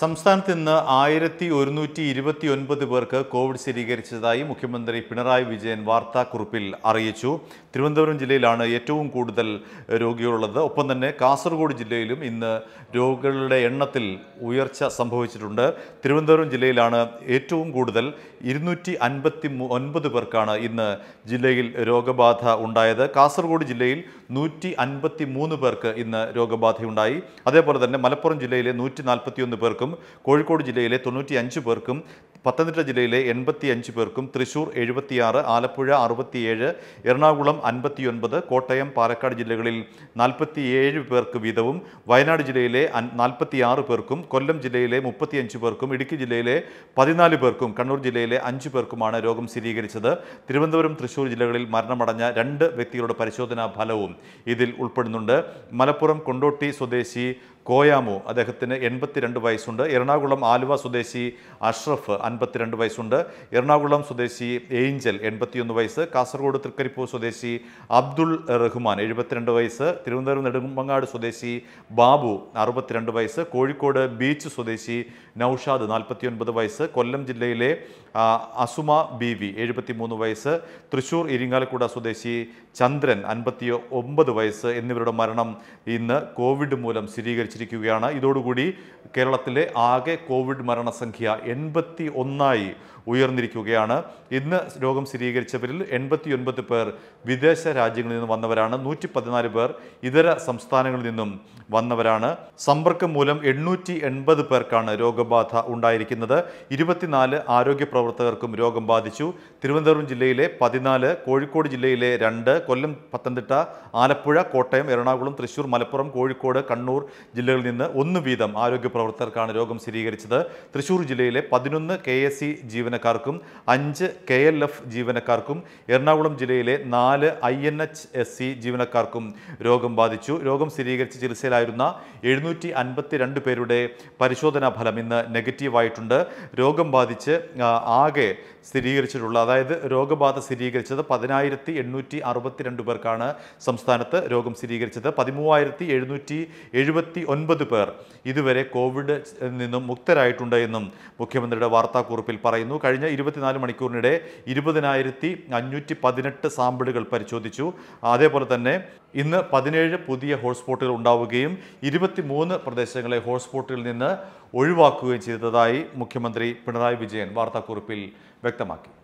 സംസ്ഥാനത്ത് ഇന്ന് ആയിരത്തി ഒരുന്നൂറ്റി ഇരുപത്തി ഒൻപത് പേർക്ക് കോവിഡ് സ്ഥിരീകരിച്ചതായി മുഖ്യമന്ത്രി പിണറായി വിജയൻ വാർത്താക്കുറിപ്പിൽ അറിയിച്ചു തിരുവനന്തപുരം ജില്ലയിലാണ് ഏറ്റവും കൂടുതൽ രോഗികളുള്ളത് ഒപ്പം തന്നെ കാസർഗോഡ് ജില്ലയിലും ഇന്ന് രോഗികളുടെ എണ്ണത്തിൽ ഉയർച്ച സംഭവിച്ചിട്ടുണ്ട് തിരുവനന്തപുരം ജില്ലയിലാണ് ഏറ്റവും കൂടുതൽ ഇരുന്നൂറ്റി അൻപത്തി ഒൻപത് പേർക്കാണ് ഇന്ന് ജില്ലയിൽ രോഗബാധ ഉണ്ടായത് കാസർഗോഡ് ജില്ലയിൽ നൂറ്റി അൻപത്തി മൂന്ന് പേർക്ക് ഇന്ന് രോഗബാധയുണ്ടായി അതേപോലെ തന്നെ മലപ്പുറം ജില്ലയിലെ നൂറ്റി നാൽപ്പത്തിയൊന്ന് പേർക്ക് പേർക്കും കോഴിക്കോട് ജില്ലയിലെ തൊണ്ണൂറ്റി പേർക്കും പത്തനംതിട്ട ജില്ലയിലെ എൺപത്തിയഞ്ച് പേർക്കും തൃശൂർ എഴുപത്തിയാറ് ആലപ്പുഴ അറുപത്തിയേഴ് എറണാകുളം അൻപത്തിയൊൻപത് കോട്ടയം പാലക്കാട് ജില്ലകളിൽ നാൽപ്പത്തിയേഴ് പേർക്ക് വീതവും വയനാട് ജില്ലയിലെ നാൽപ്പത്തിയാറ് പേർക്കും കൊല്ലം ജില്ലയിലെ മുപ്പത്തിയഞ്ച് പേർക്കും ഇടുക്കി ജില്ലയിലെ പതിനാല് പേർക്കും കണ്ണൂർ ജില്ലയിലെ അഞ്ച് പേർക്കുമാണ് രോഗം സ്ഥിരീകരിച്ചത് തിരുവനന്തപുരം തൃശൂർ ജില്ലകളിൽ മരണമടഞ്ഞ രണ്ട് വ്യക്തികളുടെ പരിശോധനാ ഫലവും ഇതിൽ ഉൾപ്പെടുന്നുണ്ട് മലപ്പുറം കൊണ്ടോട്ടി സ്വദേശി കോയാമു അദ്ദേഹത്തിന് എൺപത്തിരണ്ട് വയസ്സുണ്ട് എറണാകുളം ആലുവ സ്വദേശി അഷ്റഫ് അൻപത്തിരണ്ട് വയസ്സുണ്ട് എറണാകുളം സ്വദേശി ഏഞ്ചൽ എൺപത്തിയൊന്ന് വയസ്സ് കാസർഗോഡ് തൃക്കരിപ്പൂർ സ്വദേശി അബ്ദുൾ റഹ്മാൻ എഴുപത്തിരണ്ട് വയസ്സ് തിരുവനന്തപുരം നെടുമ്പങ്ങാട് സ്വദേശി ബാബു അറുപത്തിരണ്ട് വയസ്സ് കോഴിക്കോട് ബീച്ച് സ്വദേശി നൌഷാദ് നാൽപ്പത്തിയൊൻപത് വയസ്സ് കൊല്ലം ജില്ലയിലെ അസുമ ബി വി എഴുപത്തിമൂന്ന് വയസ്സ് തൃശൂർ ഇരിങ്ങാലക്കുട സ്വദേശി ചന്ദ്രൻ അൻപത്തി ഒമ്പത് വയസ്സ് എന്നിവരുടെ മരണം ഇന്ന് കോവിഡ് മൂലം സ്ഥിരീകരിച്ചിരിക്കുകയാണ് ഇതോടുകൂടി കേരളത്തിലെ ആകെ കോവിഡ് മരണസംഖ്യ എൺപത്തി ഒന്നായി ഉയർന്നിരിക്കുകയാണ് ഇന്ന് രോഗം സ്ഥിരീകരിച്ചവരിൽ എൺപത്തി ഒൻപത് പേർ വിദേശ രാജ്യങ്ങളിൽ നിന്ന് വന്നവരാണ് നൂറ്റി പതിനാല് പേർ ഇതര സംസ്ഥാനങ്ങളിൽ നിന്നും വന്നവരാണ് സമ്പർക്കം മൂലം എണ്ണൂറ്റി എൺപത് പേർക്കാണ് രോഗബാധ ഉണ്ടായിരിക്കുന്നത് ഇരുപത്തിനാല് ആരോഗ്യ പ്രവർത്തകർക്കും രോഗം ബാധിച്ചു തിരുവനന്തപുരം ജില്ലയിലെ പതിനാല് കോഴിക്കോട് ജില്ലയിലെ രണ്ട് കൊല്ലം പത്തനംതിട്ട ആലപ്പുഴ കോട്ടയം എറണാകുളം തൃശൂർ മലപ്പുറം കോഴിക്കോട് കണ്ണൂർ ജില്ലകളിൽ നിന്ന് ഒന്ന് വീതം ആരോഗ്യ പ്രവർത്തകർക്കാണ് രോഗം സ്ഥിരീകരിച്ചത് തൃശൂർ ജില്ലയിലെ പതിനൊന്ന് കെ എസ് സി ജീവനക്കാർക്കും അഞ്ച് കെ എൽ എഫ് ജീവനക്കാർക്കും എറണാകുളം ജില്ലയിലെ നാല് I N H S C ജീവനക്കാർക്കും രോഗം ബാധിച്ചു രോഗം സ്ഥിരീകരിച്ച് ചികിത്സയിലായിരുന്ന എഴുന്നൂറ്റി അൻപത്തിരണ്ട് പേരുടെ പരിശോധനാ ഫലം ഇന്ന് നെഗറ്റീവായിട്ടുണ്ട് രോഗം ബാധിച്ച് ആകെ സ്ഥിരീകരിച്ചിട്ടുള്ള അതായത് രോഗബാധ സ്ഥിരീകരിച്ചത് പതിനായിരത്തി എണ്ണൂറ്റി അറുപത്തിരണ്ട് പേർക്കാണ് സംസ്ഥാനത്ത് രോഗം സ്ഥിരീകരിച്ചത് പതിമൂവായിരത്തി എഴുന്നൂറ്റി എഴുപത്തി ഒൻപത് പേർ ഇതുവരെ കോവിഡ് നിന്നും മുക്തരായിട്ടുണ്ട് എന്നും മുഖ്യമന്ത്രിയുടെ വാർത്താ വാർത്താക്കുറിപ്പിൽ പറയുന്നു കഴിഞ്ഞ ഇരുപത്തിനാല് മണിക്കൂറിനിടെ ഇരുപതിനായിരത്തി അഞ്ഞൂറ്റി പതിനെട്ട് സാമ്പിളുകൾ പരിശോധിച്ചു അതേപോലെ തന്നെ ഇന്ന് പതിനേഴ് പുതിയ ഹോട്ട്സ്പോട്ടുകൾ ഉണ്ടാവുകയും ഇരുപത്തിമൂന്ന് പ്രദേശങ്ങളെ ഹോട്ട്സ്പോട്ടിൽ നിന്ന് ഒഴിവാക്കുകയും ചെയ്തതായി മുഖ്യമന്ത്രി പിണറായി വിജയൻ വാർത്താക്കുറിപ്പിൽ വ്യക്തമാക്കി